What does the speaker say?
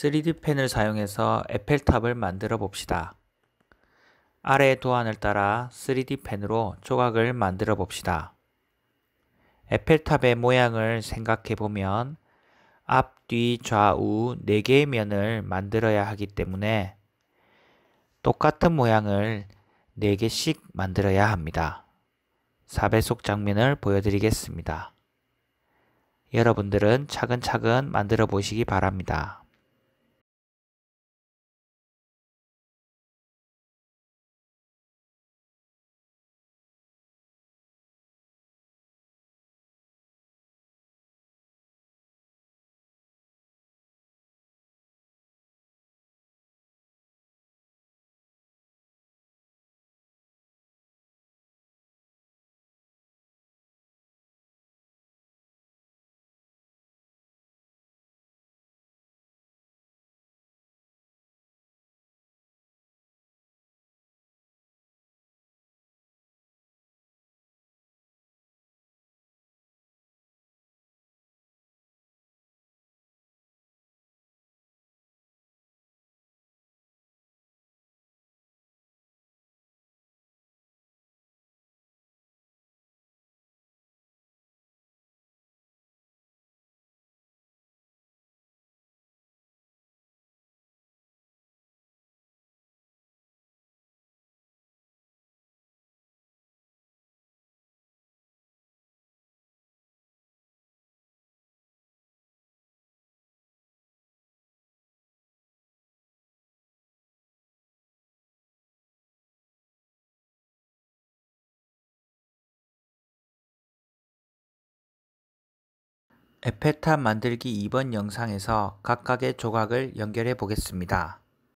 3D 펜을 사용해서 에펠탑을 만들어 봅시다. 아래의 도안을 따라 3D 펜으로 조각을 만들어 봅시다. 에펠탑의 모양을 생각해 보면 앞, 뒤, 좌우 4개의 면을 만들어야 하기 때문에 똑같은 모양을 4개씩 만들어야 합니다. 4배속 장면을 보여드리겠습니다. 여러분들은 차근차근 만들어 보시기 바랍니다. 에펠탑 만들기 2번 영상에서 각각의 조각을 연결해 보겠습니다.